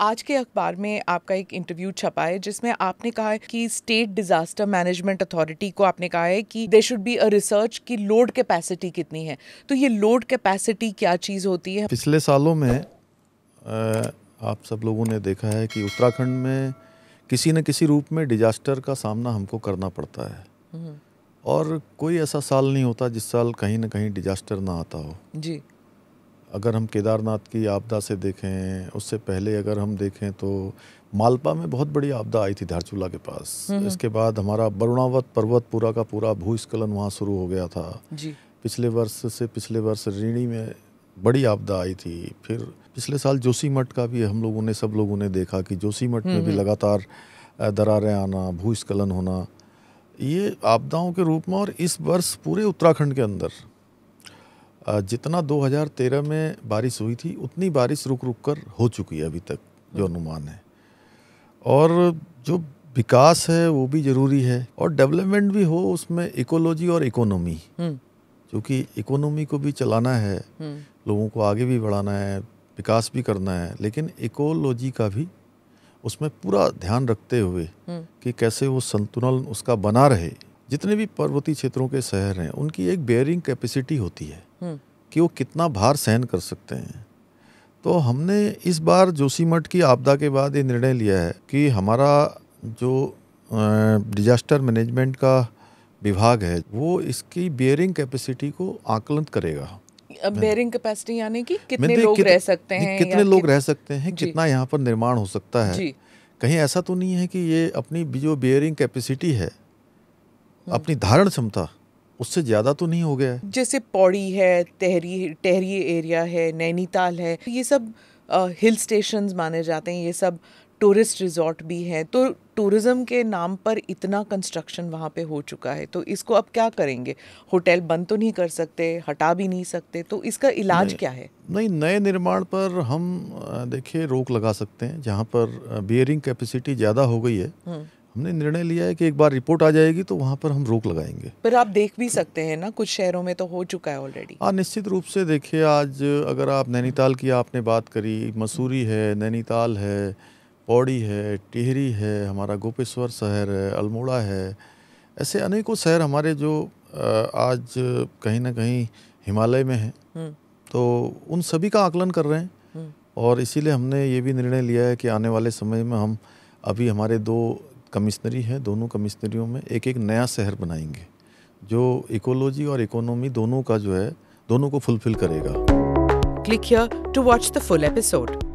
आज के अखबार में आपका एक इंटरव्यू छपा है जिसमें आपने कहा है कि स्टेट डिजास्टर मैनेजमेंट अथॉरिटी को आपने कहा है कि they should be a research की लोड कैपेसिटी कितनी है तो ये लोड कैपेसिटी क्या चीज़ होती है पिछले सालों में आप सब लोगों ने देखा है कि उत्तराखंड में किसी न किसी रूप में डिजास्टर का सामना हमको करना पड़ता है हम्म। और कोई ऐसा साल नहीं होता जिस साल कहीं ना कहीं डिजास्टर ना आता हो जी अगर हम केदारनाथ की आपदा से देखें उससे पहले अगर हम देखें तो मालपा में बहुत बड़ी आपदा आई थी धारचूला के पास हम्म, हम्म। इसके बाद हमारा वरुणावत पर्वत पूरा का पूरा भूस्खलन वहाँ शुरू हो गया था जी पिछले वर्ष से पिछले वर्ष रीणी में बड़ी आपदा आई थी फिर पिछले साल जोशीमठ का भी हम लोगों ने सब लोगों ने देखा कि जोशी मठ में हम्म, भी लगातार दरारें आना भूस्खलन होना ये आपदाओं के रूप में और इस वर्ष पूरे उत्तराखंड के अंदर जितना 2013 में बारिश हुई थी उतनी बारिश रुक रुक कर हो चुकी है अभी तक जो हम्म। अनुमान है और जो विकास है वो भी ज़रूरी है और डेवलपमेंट भी हो उसमें इकोलॉजी और इकोनॉमी हम्म। क्योंकि इकोनॉमी को भी चलाना है हम्म। लोगों को आगे भी बढ़ाना है विकास भी करना है लेकिन इकोलॉजी का भी उसमें पूरा ध्यान रखते हुए कि कैसे वो संतुलन उसका बना रहे जितने भी पर्वतीय क्षेत्रों के शहर हैं उनकी एक बेयरिंग कैपेसिटी होती है हम्म। कि वो कितना भार सहन कर सकते हैं तो हमने इस बार जोशीमठ की आपदा के बाद ये निर्णय लिया है कि हमारा जो डिजास्टर मैनेजमेंट का विभाग है वो इसकी बेयरिंग कैपेसिटी को आकलन करेगा बेयरिंग कैपेसिटी यानी कि कितने लोग कित, रह सकते हैं कितने लोग कित, रह सकते हैं कितना यहाँ पर निर्माण हो सकता है कहीं ऐसा तो नहीं है कि ये अपनी जो बेयरिंग कैपेसिटी है हम्म। अपनी धारण क्षमता उससे ज़्यादा तो नहीं हो गया जैसे पौड़ी है तहरी टहरी एरिया है नैनीताल है ये सब आ, हिल स्टेशन माने जाते हैं ये सब टूरिस्ट रिजॉर्ट भी है तो टूरिज़्म के नाम पर इतना कंस्ट्रक्शन वहाँ पे हो चुका है तो इसको अब क्या करेंगे होटल बंद तो नहीं कर सकते हटा भी नहीं सकते तो इसका इलाज क्या है नहीं नए निर्माण पर हम देखिए रोक लगा सकते हैं जहाँ पर बियरिंग कैपेसिटी ज़्यादा हो गई है हम्म। हमने निर्णय लिया है कि एक बार रिपोर्ट आ जाएगी तो वहाँ पर हम रोक लगाएंगे पर आप देख भी सकते हैं ना कुछ शहरों में तो हो चुका है ऑलरेडी हाँ निश्चित रूप से देखिए आज अगर आप नैनीताल की आपने बात करी मसूरी है नैनीताल है पौड़ी है टिहरी है हमारा गोपेश्वर शहर है अल्मोड़ा है ऐसे अनेकों शहर हमारे जो आज कहीं ना कहीं हिमालय में हैं हम्म। तो उन सभी का आकलन कर रहे हैं हम्म। और इसीलिए हमने ये भी निर्णय लिया है कि आने वाले समय में हम अभी हमारे दो कमिश्नरी है दोनों कमिश्नरियों में एक एक नया शहर बनाएंगे जो इकोलॉजी और इकोनॉमी दोनों का जो है दोनों को फुलफिल करेगा click to watch the full episode